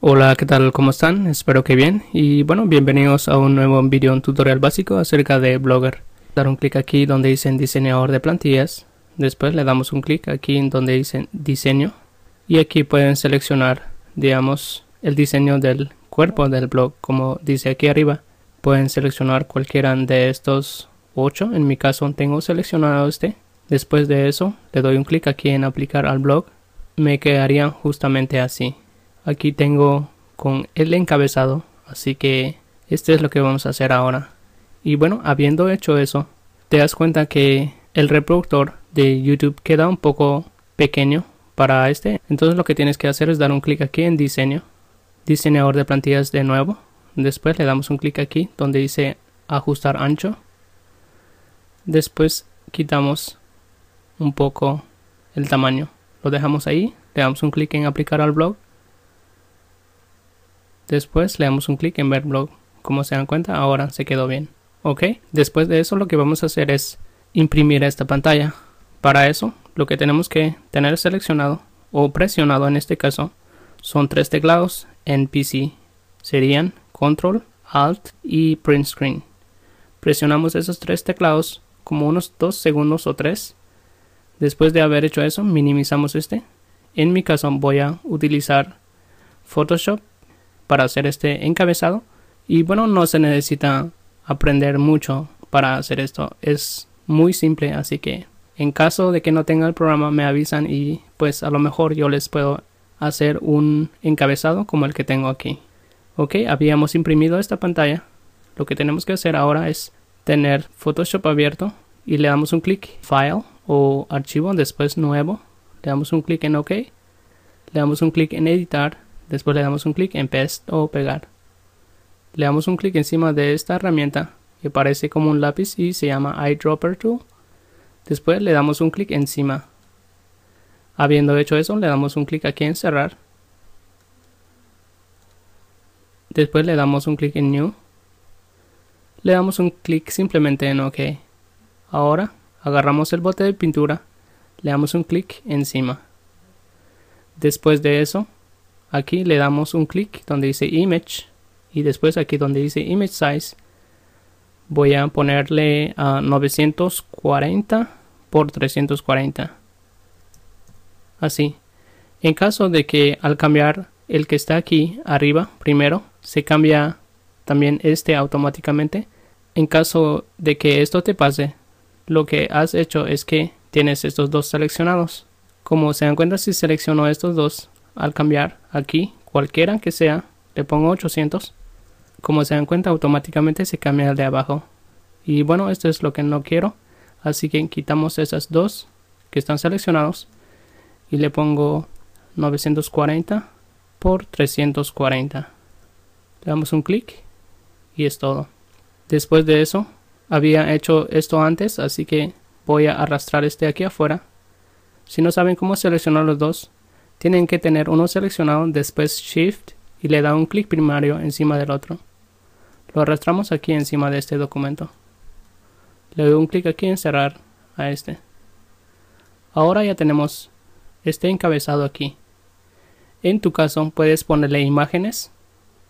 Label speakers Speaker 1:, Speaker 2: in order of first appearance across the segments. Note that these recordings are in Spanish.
Speaker 1: Hola, ¿qué tal? ¿Cómo están? Espero que bien. Y bueno, bienvenidos a un nuevo video un tutorial básico acerca de Blogger. Dar un clic aquí donde dicen diseñador de plantillas. Después le damos un clic aquí en donde dicen diseño. Y aquí pueden seleccionar, digamos, el diseño del cuerpo del blog, como dice aquí arriba. Pueden seleccionar cualquiera de estos 8. En mi caso tengo seleccionado este. Después de eso, le doy un clic aquí en aplicar al blog. Me quedaría justamente así aquí tengo con el encabezado así que este es lo que vamos a hacer ahora y bueno habiendo hecho eso te das cuenta que el reproductor de youtube queda un poco pequeño para este entonces lo que tienes que hacer es dar un clic aquí en diseño diseñador de plantillas de nuevo después le damos un clic aquí donde dice ajustar ancho después quitamos un poco el tamaño lo dejamos ahí le damos un clic en aplicar al blog Después le damos un clic en ver blog. Como se dan cuenta, ahora se quedó bien. Ok, después de eso lo que vamos a hacer es imprimir esta pantalla. Para eso, lo que tenemos que tener seleccionado o presionado en este caso son tres teclados en PC. Serían Control, Alt y Print Screen. Presionamos esos tres teclados como unos dos segundos o tres Después de haber hecho eso, minimizamos este. En mi caso voy a utilizar Photoshop para hacer este encabezado. Y bueno, no se necesita aprender mucho para hacer esto. Es muy simple, así que en caso de que no tenga el programa me avisan y pues a lo mejor yo les puedo hacer un encabezado como el que tengo aquí. Ok, habíamos imprimido esta pantalla. Lo que tenemos que hacer ahora es tener Photoshop abierto y le damos un clic File o Archivo, después Nuevo. Le damos un clic en OK. Le damos un clic en Editar Después le damos un clic en Paste o Pegar. Le damos un clic encima de esta herramienta que parece como un lápiz y se llama Eyedropper Tool. Después le damos un clic encima. Habiendo hecho eso, le damos un clic aquí en Cerrar. Después le damos un clic en New. Le damos un clic simplemente en OK. Ahora agarramos el bote de pintura, le damos un clic encima. Después de eso, aquí le damos un clic donde dice image y después aquí donde dice image size voy a ponerle a 940 por 340 así en caso de que al cambiar el que está aquí arriba primero se cambia también este automáticamente en caso de que esto te pase lo que has hecho es que tienes estos dos seleccionados como se dan cuenta si selecciono estos dos al cambiar aquí, cualquiera que sea, le pongo 800. Como se dan cuenta, automáticamente se cambia el de abajo. Y bueno, esto es lo que no quiero. Así que quitamos esas dos que están seleccionados y le pongo 940 por 340. Le damos un clic y es todo. Después de eso, había hecho esto antes, así que voy a arrastrar este aquí afuera. Si no saben cómo seleccionar los dos, tienen que tener uno seleccionado, después Shift y le da un clic primario encima del otro. Lo arrastramos aquí encima de este documento. Le doy un clic aquí en cerrar a este. Ahora ya tenemos este encabezado aquí. En tu caso puedes ponerle imágenes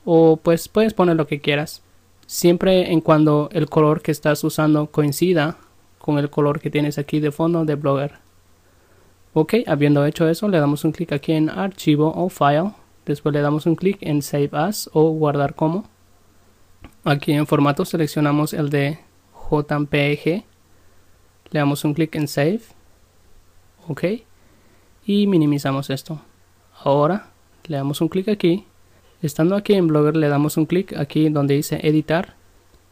Speaker 1: o pues puedes poner lo que quieras. Siempre en cuando el color que estás usando coincida con el color que tienes aquí de fondo de Blogger. Ok, habiendo hecho eso, le damos un clic aquí en Archivo o File. Después le damos un clic en Save As o Guardar como. Aquí en formato seleccionamos el de JPG. Le damos un clic en Save. Ok. Y minimizamos esto. Ahora le damos un clic aquí. Estando aquí en Blogger le damos un clic aquí donde dice Editar.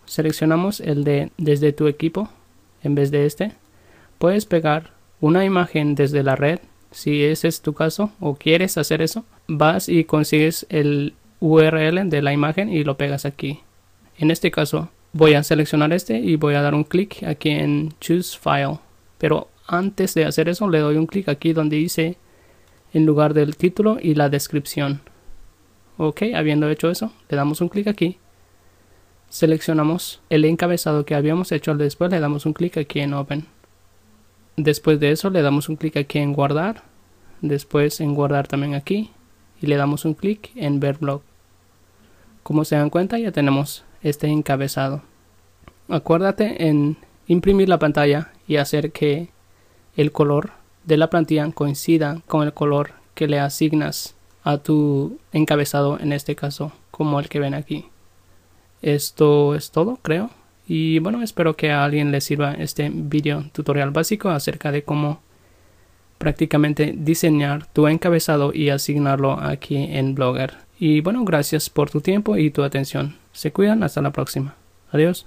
Speaker 1: Seleccionamos el de desde tu equipo en vez de este. Puedes pegar una imagen desde la red, si ese es tu caso o quieres hacer eso, vas y consigues el URL de la imagen y lo pegas aquí. En este caso, voy a seleccionar este y voy a dar un clic aquí en Choose File. Pero antes de hacer eso, le doy un clic aquí donde dice en lugar del título y la descripción. Ok, habiendo hecho eso, le damos un clic aquí. Seleccionamos el encabezado que habíamos hecho después, le damos un clic aquí en Open. Después de eso le damos un clic aquí en guardar, después en guardar también aquí y le damos un clic en ver blog. Como se dan cuenta ya tenemos este encabezado. Acuérdate en imprimir la pantalla y hacer que el color de la plantilla coincida con el color que le asignas a tu encabezado en este caso como el que ven aquí. Esto es todo creo. Y bueno, espero que a alguien le sirva este video tutorial básico acerca de cómo prácticamente diseñar tu encabezado y asignarlo aquí en Blogger. Y bueno, gracias por tu tiempo y tu atención. Se cuidan, hasta la próxima. Adiós.